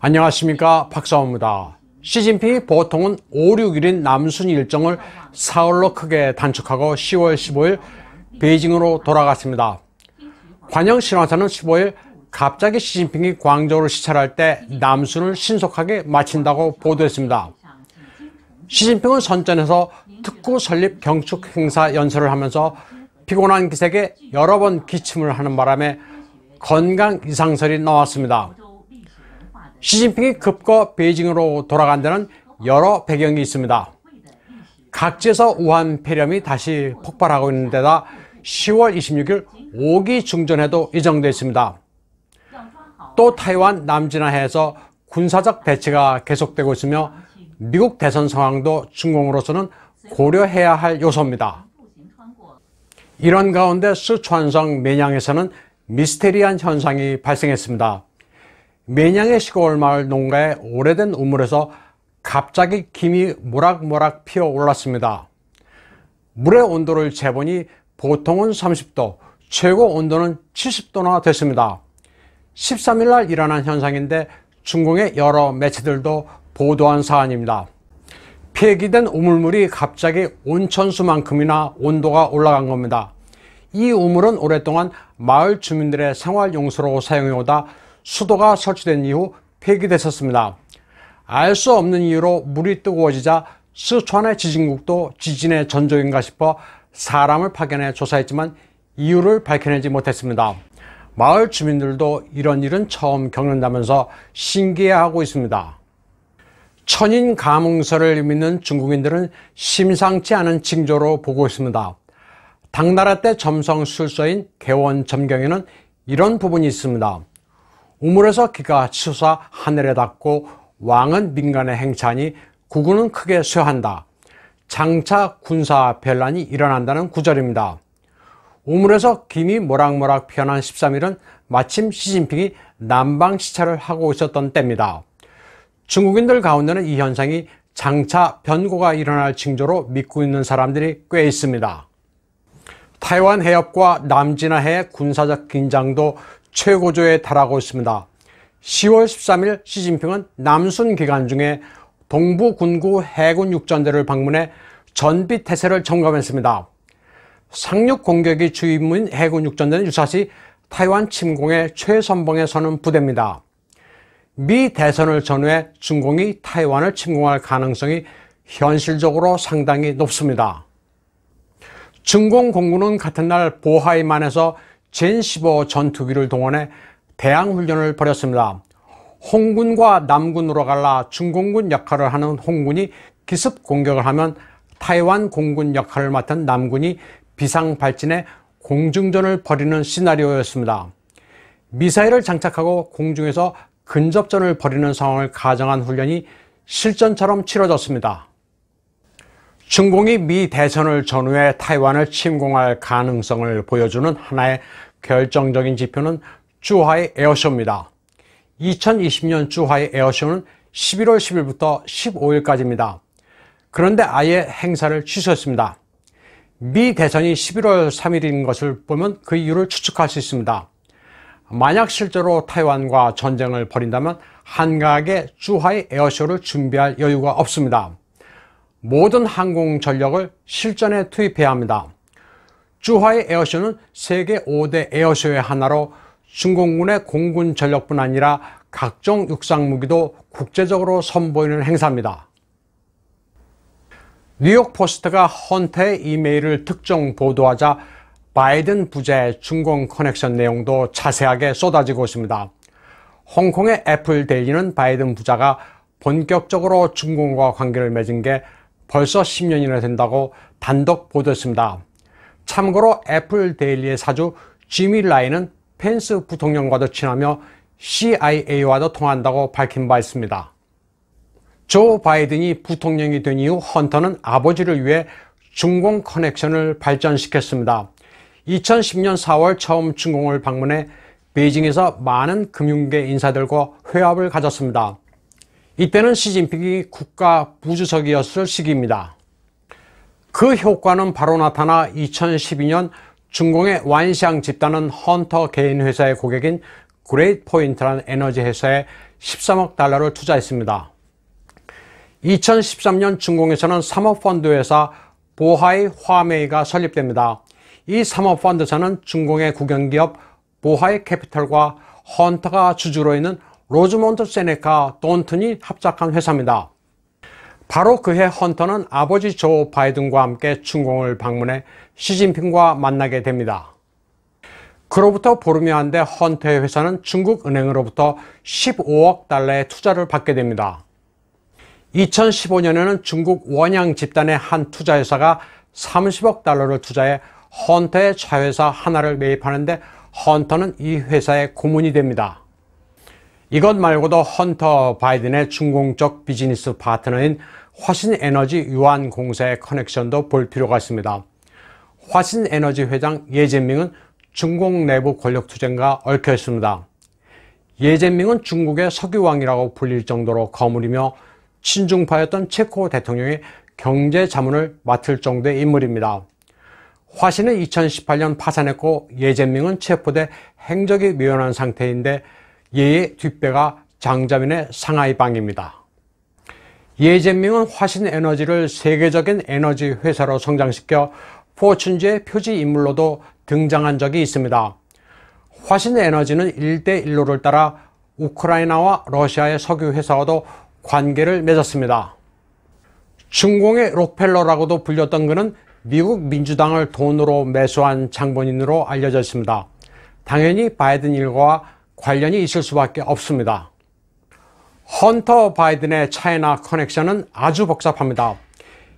안녕하십니까 박사호입니다. 시진핑이 보통은 5, 6일인 남순 일정을 사흘로 크게 단축하고 10월 15일 베이징으로 돌아갔습니다. 관영 신화사는 15일 갑자기 시진핑이 광저우를 시찰할 때 남순을 신속하게 마친다고 보도했습니다. 시진핑은 선전에서 특구 설립 경축 행사 연설을 하면서 피곤한 기색에 여러 번 기침을 하는 바람에 건강 이상설이 나왔습니다. 시진핑이 급거 베이징으로 돌아간 데는 여러 배경이 있습니다. 각지에서 우한 폐렴이 다시 폭발하고 있는 데다 10월 26일 5기 중전에도 예정돼 있습니다. 또 타이완 남진하해에서 군사적 배치가 계속되고 있으며 미국 대선 상황도 중공으로서는 고려해야 할 요소입니다. 이런 가운데 스촨성 매양에서는 미스테리한 현상이 발생했습니다. 매냥의 시골 마을 농가의 오래된 우물에서 갑자기 김이 모락모락 피어 올랐습니다. 물의 온도를 재보니 보통은 30도, 최고 온도는 70도나 됐습니다. 13일 날 일어난 현상인데 중공의 여러 매체들도 보도한 사안입니다. 폐기된 우물물이 갑자기 온천수만큼이나 온도가 올라간 겁니다. 이 우물은 오랫동안 마을 주민들의 생활용수로 사용해오다 수도가 설치된 이후 폐기됐었습니다. 알 수 없는 이유로 물이 뜨거워지자 스촨의 지진국도 지진의 전조인가 싶어 사람을 파견해 조사했지만 이유를 밝혀내지 못했습니다. 마을 주민들도 이런 일은 처음 겪는다면서 신기해하고 있습니다. 천인 감흥설을 믿는 중국인들은 심상치 않은 징조로 보고 있습니다. 당나라 때 점성 술서인 개원 점경에는 이런 부분이 있습니다. 우물에서 기가 치솟아 하늘에 닿고 왕은 민간에 행차니 구군은 크게 쇠한다. 장차 군사 별란이 일어난다는 구절입니다. 우물에서 김이 모락모락 피어난 13일은 마침 시진핑이 남방 시찰을 하고 있었던 때입니다. 중국인들 가운데는 이 현상이 장차 변고가 일어날 징조로 믿고 있는 사람들이 꽤 있습니다. 타이완 해협과 남진해 군사적 긴장도 최고조에 달하고 있습니다. 10월 13일 시진핑은 남순 기간 중에 동부군구 해군 육전대를 방문해 전비태세를 점검했습니다. 상륙 공격이 주임인 해군 육전대는 유사시 타이완 침공의 최선봉에 서는 부대입니다. 미 대선을 전후해 중공이 타이완을 침공할 가능성이 현실적으로 상당히 높습니다. 중공공군은 같은 날 보하이만에서 젠15 전투기를 동원해 대항훈련을 벌였습니다. 홍군과 남군으로 갈라 중공군 역할을 하는 홍군이 기습 공격을 하면 타이완 공군 역할을 맡은 남군이 비상발진해 공중전을 벌이는 시나리오였습니다. 미사일을 장착하고 공중에서 근접전을 벌이는 상황을 가정한 훈련이 실전처럼 치러졌습니다. 중공이 미 대선을 전후해 타이완을 침공할 가능성을 보여주는 하나의 결정적인 지표는 주하의 에어쇼입니다. 2020년 주하의 에어쇼는 11월 10일부터 15일까지입니다. 그런데 아예 행사를 취소했습니다. 미 대선이 11월 3일인 것을 보면 그 이유를 추측할 수 있습니다. 만약 실제로 타이완과 전쟁을 벌인다면 한가하게 주하의 에어쇼를 준비할 여유가 없습니다. 모든 항공 전력을 실전에 투입해야 합니다. 주화의 에어쇼는 세계 5대 에어쇼의 하나로 중공군의 공군 전력뿐 아니라 각종 육상 무기도 국제적으로 선보이는 행사입니다. 뉴욕 포스트가 헌터의 이메일을 특정 보도하자 바이든 부자 중공 커넥션 내용도 자세하게 쏟아지고 있습니다. 홍콩의 애플 데일리는 바이든 부자가 본격적으로 중공과 관계를 맺은 게 벌써 10년이나 된다고 단독 보도했습니다. 참고로 애플 데일리의 사주 지미 라인은 펜스 부통령과도 친하며 CIA와도 통한다고 밝힌 바 있습니다. 조 바이든이 부통령이 된 이후 헌터는 아버지를 위해 중공 커넥션을 발전시켰습니다. 2010년 4월 처음 중공을 방문해 베이징에서 많은 금융계 인사들과 회합을 가졌습니다. 이때는 시진핑이 국가 부주석이었을 시기입니다. 그 효과는 바로 나타나 2012년 중공의 완샹 집단은 헌터 개인 회사의 고객인 그레이트 포인트라는 에너지 회사에 13억 달러를 투자했습니다. 2013년 중공에서는 사모펀드 회사 보하이 화메이가 설립됩니다. 이 사모펀드사는 중공의 국영기업 보하이 캐피털과 헌터가 주주로 있는 로즈몬트 세네카 돈튼이 합작한 회사입니다. 바로 그해 헌터는 아버지 조 바이든과 함께 중공을 방문해 시진핑과 만나게 됩니다. 그로부터 보름이 안 돼 헌터의 회사는 중국 은행으로부터 15억 달러의 투자를 받게 됩니다. 2015년에는 중국 원양 집단의 한 투자회사가 30억 달러를 투자해 헌터의 차회사 하나를 매입하는데 헌터는 이 회사의 고문이 됩니다. 이것 말고도 헌터 바이든의 중공적 비즈니스 파트너인 화신 에너지 유한 공사의 커넥션도 볼 필요가 있습니다. 화신 에너지 회장 예재밍은 중국 내부 권력 투쟁과 얽혀 있습니다. 예재밍은 중국의 석유왕이라고 불릴 정도로 거물이며 친중파였던 체코 대통령의 경제 자문을 맡을 정도의 인물입니다. 화신은 2018년 파산했고 예재밍은 체포돼 행적이 미연한 상태인데 예의 뒷배가 장자민의 상하이 방입니다. 예젠밍은 화신 에너지를 세계적인 에너지 회사로 성장시켜 포춘지의 표지 인물로도 등장한 적이 있습니다. 화신 에너지는 1대1로를 따라 우크라이나와 러시아의 석유 회사와도 관계를 맺었습니다. 중공의 록펠러라고도 불렸던 그는 미국 민주당을 돈으로 매수한 장본인으로 알려져 있습니다. 당연히 바이든 일과 관련이 있을 수밖에 없습니다. 헌터 바이든의 차이나 커넥션은 아주 복잡합니다.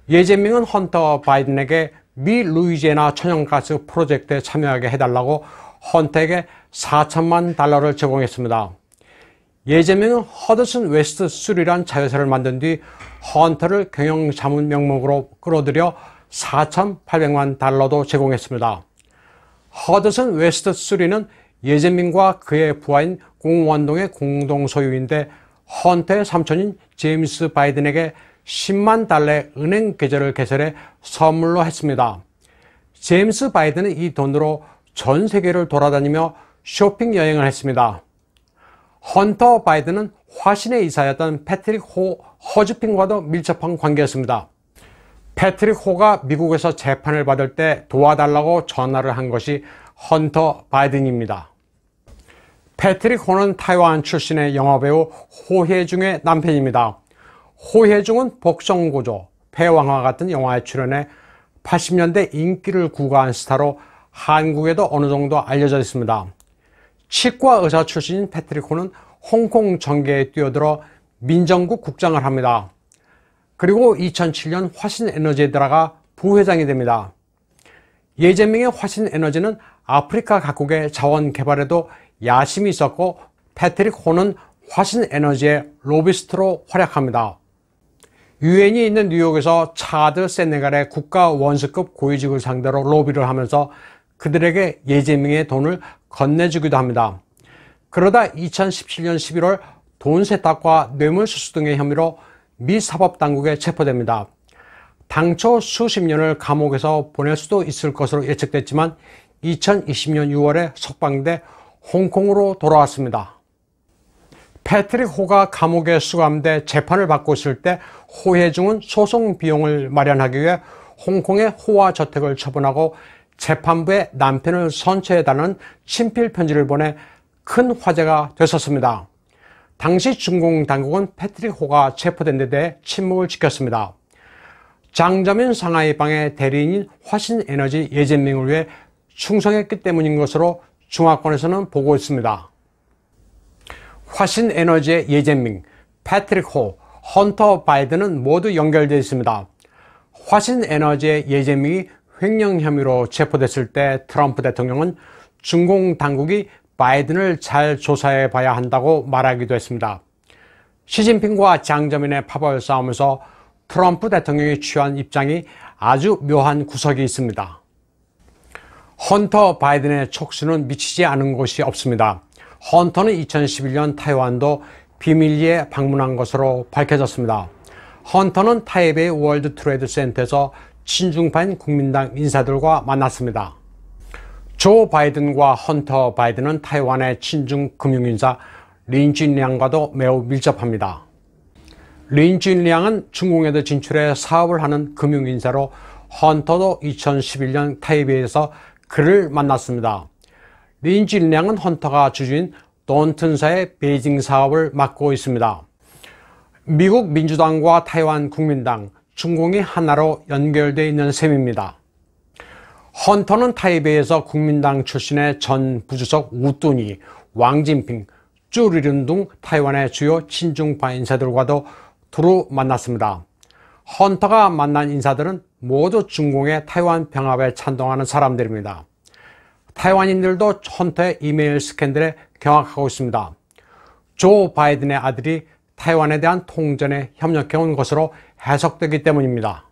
예재민은 헌터 바이든에게 미 루이지애나 천연가스 프로젝트에 참여하게 해달라고 헌터에게 4천만 달러를 제공했습니다. 예재명은 허드슨 웨스트 수리란 자회사를 만든 뒤 헌터를 경영자문 명목으로 끌어들여 4,800만 달러도 제공했습니다. 허드슨 웨스트 수리는 예제민과 그의 부하인 공원동의 공동 소유인데 헌터의 삼촌인 제임스 바이든에게 10만 달러의 은행 계좌를 개설해 선물로 했습니다. 제임스 바이든은 이 돈으로 전 세계를 돌아다니며 쇼핑 여행을 했습니다. 헌터 바이든은 화신의 이사였던 패트릭 호 허즈핑과도 밀접한 관계였습니다. 패트릭 호가 미국에서 재판을 받을 때 도와달라고 전화를 한 것이 헌터 바이든입니다. 패트릭 호는 타이완 출신의 영화배우 호혜중의 남편입니다. 호혜중은 복성고조, 패왕화 같은 영화에 출연해 80년대 인기를 구가한 스타로 한국에도 어느 정도 알려져 있습니다. 치과 의사 출신인 패트릭 호는 홍콩 전개에 뛰어들어 민정국 국장을 합니다. 그리고 2007년 화신에너지에 들어가 부회장이 됩니다. 예재명의 화신에너지는 아프리카 각국의 자원 개발에도 야심이 있었고 패트릭 호는 화신 에너지의 로비스트로 활약합니다. 유엔이 있는 뉴욕에서 차드 세네갈의 국가 원수급 고위직을 상대로 로비를 하면서 그들에게 예제명의 돈을 건네주기도 합니다. 그러다 2017년 11월 돈 세탁과 뇌물 수수 등의 혐의로 미 사법당국에 체포됩니다. 당초 수십 년을 감옥에서 보낼 수도 있을 것으로 예측됐지만 2020년 6월에 석방돼 홍콩으로 돌아왔습니다. 패트릭 호가 감옥에 수감돼 재판을 받고 있을 때 호혜중은 소송 비용을 마련하기 위해 홍콩의 호화 저택을 처분하고 재판부의 남편을 선처해달라는 친필 편지를 보내 큰 화제가 됐었습니다. 당시 중공 당국은 패트릭 호가 체포된 데 대해 침묵을 지켰습니다. 장자민 상하이 방의 대리인인 화신에너지 예진밍을 위해 충성했기 때문인 것으로 중화권에서는 보고 있습니다. 화신 에너지의 예젠밍, 패트릭 호, 헌터 바이든은 모두 연결되어 있습니다. 화신 에너지의 예젠밍이 횡령 혐의로 체포됐을 때 트럼프 대통령은 중공 당국이 바이든을 잘 조사해 봐야 한다고 말하기도 했습니다. 시진핑과 장자민의 파벌 싸움에서 트럼프 대통령이 취한 입장이 아주 묘한 구석이 있습니다. 헌터 바이든의 촉수는 미치지 않은 곳이 없습니다. 헌터는 2011년 타이완도 비밀리에 방문한 것으로 밝혀졌습니다. 헌터는 타이베이 월드 트레이드 센터에서 친중파인 국민당 인사들과 만났습니다. 조 바이든과 헌터 바이든은 타이완의 친중 금융인사 린쥔량과도 매우 밀접합니다. 린쥔량은 중국에도 진출해 사업을 하는 금융인사로 헌터도 2011년 타이베이에서 그를 만났습니다. 린지 량은 헌터가 주주인 돈튼사의 베이징 사업을 맡고 있습니다. 미국 민주당과 타이완 국민당, 중공이 하나로 연결되어 있는 셈입니다. 헌터는 타이베이에서 국민당 출신의 전 부주석 우뚜니, 왕진핑, 쭈리륜등 타이완의 주요 친중파 인사들과도 두루 만났습니다. 헌터가 만난 인사들은 모두 중공의 타이완 병합에 찬동하는 사람들입니다. 타이완인들도 헌터의 이메일 스캔들에 경악하고 있습니다. 조 바이든의 아들이 타이완에 대한 통전에 협력해온 것으로 해석되기 때문입니다.